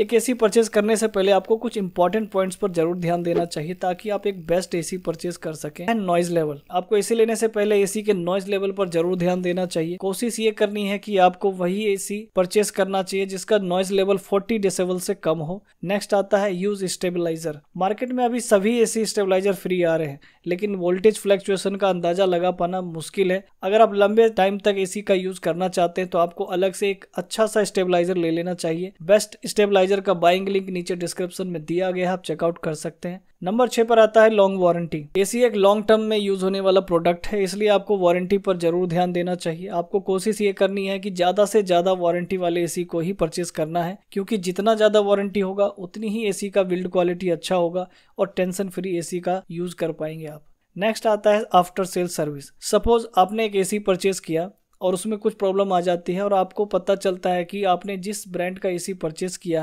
एक AC purchase करने से पहले आपको कुछ इंपॉर्टेंट पॉइंट्स पर जरूर ध्यान देना चाहिए ताकि आप एक बेस्ट एसी परचेज कर सकें एंड नॉइज लेवल आपको एसी लेने से पहले एसी के नॉइज लेवल पर जरूर ध्यान देना चाहिए कोशिश ये करनी है कि आपको वही एसी परचेज करना चाहिए जिसका नॉइज लेवल 40 डेसिबल से कम हो नेक्स्ट आता है यूज स्टेबिलाईजर मार्केट में अभी सभी एसी स्टेबिलाईजर फ्री आ रहे हैं लेकिन वोल्टेज फ्लैक्चुएशन का अंदाजा लगा पाना मुश्किल है अगर आप लंबे टाइम तक ए का यूज करना चाहते हैं तो आपको अलग से एक अच्छा सा स्टेबिलाईजर ले लेना चाहिए बेस्ट स्टेबिलाईजर सैनिटाइजर का बाइंग लिंक नीचे डिस्क्रिप्शन में दिया गया है आप चेकआउट कर सकते हैं नंबर छह पर आता है लॉन्ग वारंटी एसी एक लॉन्ग टर्म में यूज होने वाला प्रोडक्ट है इसलिए आपको वारंटी पर जरूर ध्यान देना चाहिए आपको कोशिश ये करनी है कि ज्यादा से ज्यादा वारंटी वाले एसी को ही परचेज करना है क्योंकि जितना ज्यादा वारंटी होगा उतनी ही एसी का बिल्ड क्वालिटी अच्छा होगा और टेंशन फ्री एसी का यूज कर पाएंगे आप नेक्स्ट आता है आफ्टर सेल सर्विस सपोज आपने एक एसी परचेज किया और उसमें कुछ प्रॉब्लम आ जाती है और आपको पता चलता है कि आपने जिस ब्रांड का एसी परचेज किया